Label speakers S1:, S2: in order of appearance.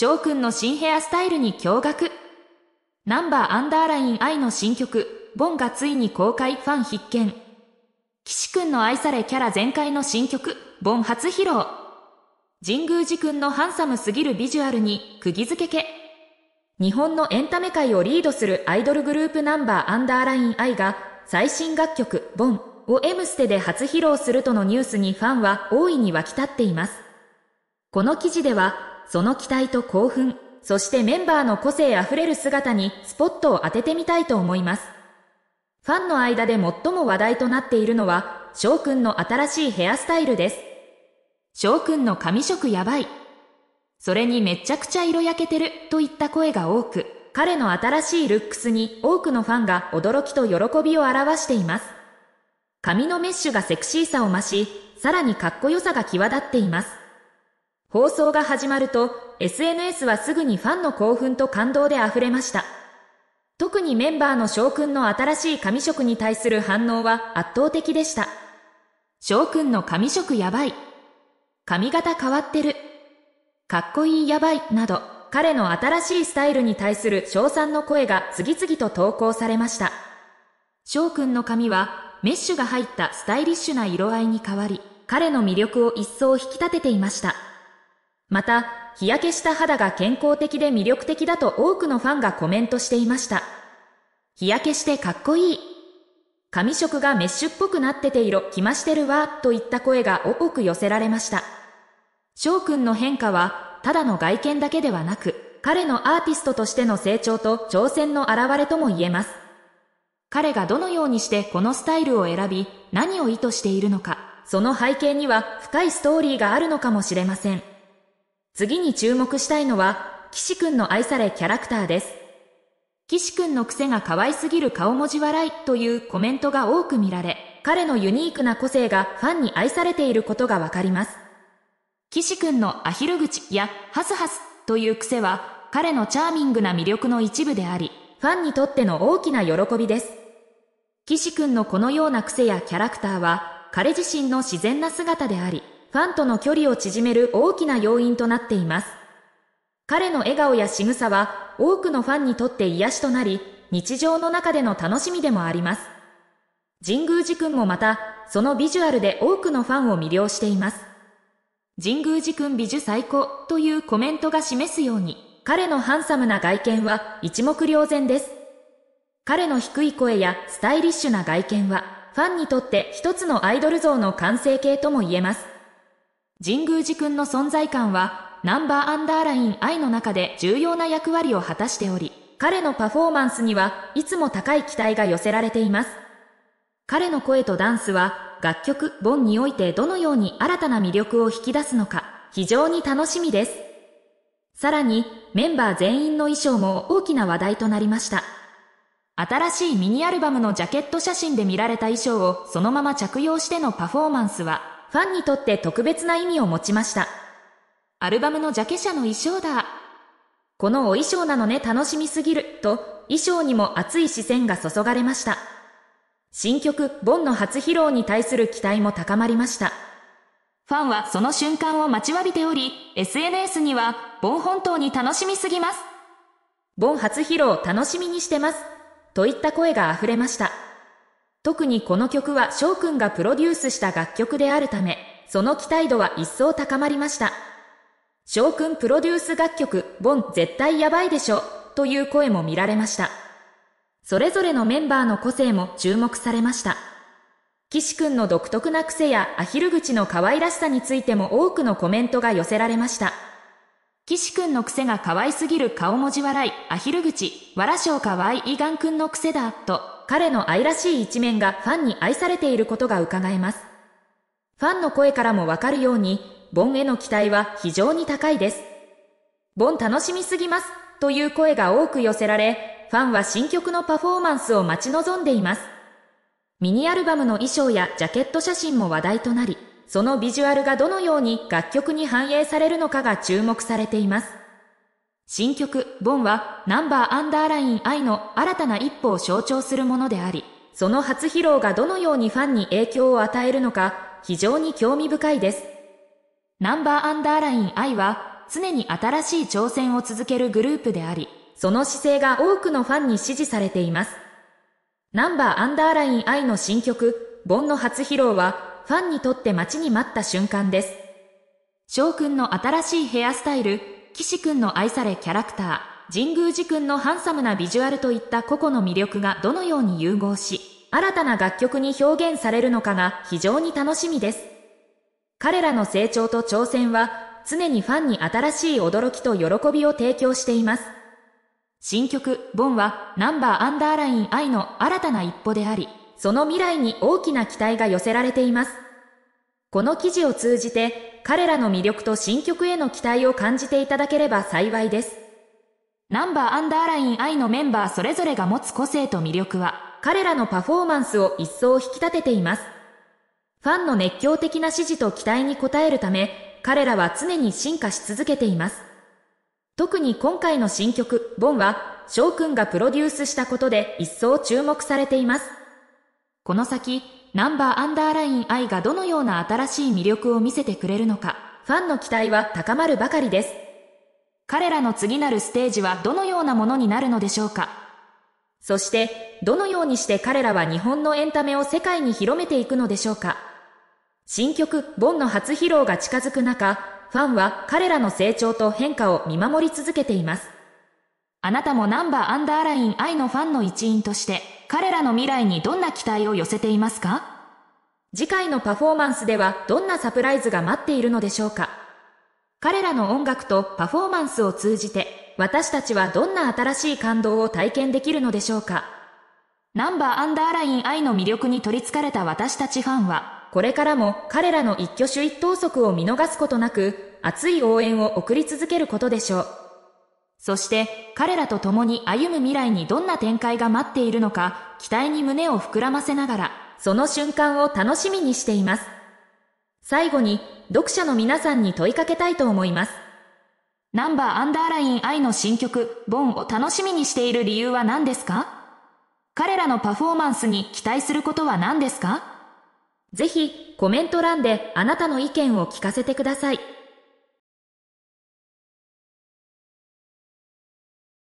S1: 翔くんの新ヘアスタイルに驚愕。ナンバーアンダーライン I の新曲、ボンがついに公開ファン必見。岸くんの愛されキャラ全開の新曲、ボン初披露。神宮寺くんのハンサムすぎるビジュアルに、釘付けけ。日本のエンタメ界をリードするアイドルグループナンバーアンダーライン愛が、最新楽曲、ボンを M ステで初披露するとのニュースにファンは大いに沸き立っています。この記事では、その期待と興奮、そしてメンバーの個性あふれる姿にスポットを当ててみたいと思います。ファンの間で最も話題となっているのは、翔くんの新しいヘアスタイルです。翔くんの髪色やばい。それにめちゃくちゃ色焼けてるといった声が多く、彼の新しいルックスに多くのファンが驚きと喜びを表しています。髪のメッシュがセクシーさを増し、さらにかっこよさが際立っています。放送が始まると SNS はすぐにファンの興奮と感動で溢れました。特にメンバーの翔くんの新しい神職に対する反応は圧倒的でした。翔くんの神職やばい。髪型変わってる。かっこいいやばいなど、彼の新しいスタイルに対する賞賛の声が次々と投稿されました。翔くんの髪はメッシュが入ったスタイリッシュな色合いに変わり、彼の魅力を一層引き立てていました。また、日焼けした肌が健康的で魅力的だと多くのファンがコメントしていました。日焼けしてかっこいい。髪色がメッシュっぽくなってて色、きましてるわ、といった声が多く寄せられました。翔くんの変化は、ただの外見だけではなく、彼のアーティストとしての成長と挑戦の表れとも言えます。彼がどのようにしてこのスタイルを選び、何を意図しているのか、その背景には深いストーリーがあるのかもしれません。次に注目したいのは、岸くんの愛されキャラクターです。岸くんの癖が可愛すぎる顔文字笑いというコメントが多く見られ、彼のユニークな個性がファンに愛されていることがわかります。岸くんのアヒル口やハスハスという癖は彼のチャーミングな魅力の一部であり、ファンにとっての大きな喜びです。岸くんのこのような癖やキャラクターは彼自身の自然な姿であり、ファンとの距離を縮める大きな要因となっています。彼の笑顔や仕草は多くのファンにとって癒しとなり、日常の中での楽しみでもあります。神宮寺君もまた、そのビジュアルで多くのファンを魅了しています。神宮寺君美女最高というコメントが示すように、彼のハンサムな外見は一目瞭然です。彼の低い声やスタイリッシュな外見は、ファンにとって一つのアイドル像の完成形とも言えます。神宮寺君の存在感は、ナンバーアンダーライン愛の中で重要な役割を果たしており、彼のパフォーマンスにはいつも高い期待が寄せられています。彼の声とダンスは、楽曲、本においてどのように新たな魅力を引き出すのか、非常に楽しみです。さらに、メンバー全員の衣装も大きな話題となりました。新しいミニアルバムのジャケット写真で見られた衣装をそのまま着用してのパフォーマンスはファンにとって特別な意味を持ちました。アルバムのジャケ写の衣装だ。このお衣装なのね楽しみすぎると衣装にも熱い視線が注がれました。新曲、ボンの初披露に対する期待も高まりました。ファンはその瞬間を待ちわびており、SNS には、ボン本当に楽しみすぎます。ボン初披露楽しみにしてます。といった声が溢れました。特にこの曲は翔くんがプロデュースした楽曲であるため、その期待度は一層高まりました。翔くんプロデュース楽曲、ボン絶対やばいでしょ、という声も見られました。それぞれのメンバーの個性も注目されました。岸くんの独特な癖やアヒル口の可愛らしさについても多くのコメントが寄せられました。岸くんの癖が可愛すぎる顔文字笑い、アヒル口、わらしょう可愛いガンくんの癖だ、と、彼の愛らしい一面がファンに愛されていることが伺えます。ファンの声からもわかるように、ボンへの期待は非常に高いです。ボン楽しみすぎます、という声が多く寄せられ、ファンは新曲のパフォーマンスを待ち望んでいます。ミニアルバムの衣装やジャケット写真も話題となり、そのビジュアルがどのように楽曲に反映されるのかが注目されています。新曲、ボンはナンバーアンダーライン I の新たな一歩を象徴するものであり、その初披露がどのようにファンに影響を与えるのか、非常に興味深いです。ナンバーアンダーライン I は常に新しい挑戦を続けるグループであり、その姿勢が多くのファンに支持されています。ナンバーアンダーライン I の新曲、ボンの初披露はファンにとって待ちに待った瞬間です。翔くんの新しいヘアスタイル、岸くんの愛されキャラクター、神宮寺くんのハンサムなビジュアルといった個々の魅力がどのように融合し、新たな楽曲に表現されるのかが非常に楽しみです。彼らの成長と挑戦は常にファンに新しい驚きと喜びを提供しています。新曲、ボンはナンバーアンダーライン愛の新たな一歩であり、その未来に大きな期待が寄せられています。この記事を通じて、彼らの魅力と新曲への期待を感じていただければ幸いです。ナンバーアンダーライン I のメンバーそれぞれが持つ個性と魅力は、彼らのパフォーマンスを一層引き立てています。ファンの熱狂的な支持と期待に応えるため、彼らは常に進化し続けています。特に今回の新曲、ボンは、翔くんがプロデュースしたことで一層注目されています。この先、ナンバーアンダーライン I がどのような新しい魅力を見せてくれるのか、ファンの期待は高まるばかりです。彼らの次なるステージはどのようなものになるのでしょうかそして、どのようにして彼らは日本のエンタメを世界に広めていくのでしょうか新曲、ボンの初披露が近づく中、ファンは彼らの成長と変化を見守り続けています。あなたもナンバーアンダーライン I のファンの一員として、彼らの未来にどんな期待を寄せていますか次回のパフォーマンスではどんなサプライズが待っているのでしょうか彼らの音楽とパフォーマンスを通じて私たちはどんな新しい感動を体験できるのでしょうかナンバーアンダーライン I の魅力に取りつかれた私たちファンはこれからも彼らの一挙手一投足を見逃すことなく熱い応援を送り続けることでしょう。そして彼らと共に歩む未来にどんな展開が待っているのか期待に胸を膨らませながらその瞬間を楽しみにしています。最後に読者の皆さんに問いかけたいと思います。ナンバーアンダーライン I の新曲、ボンを楽しみにしている理由は何ですか彼らのパフォーマンスに期待することは何ですかぜひコメント欄であなたの意見を聞かせてください。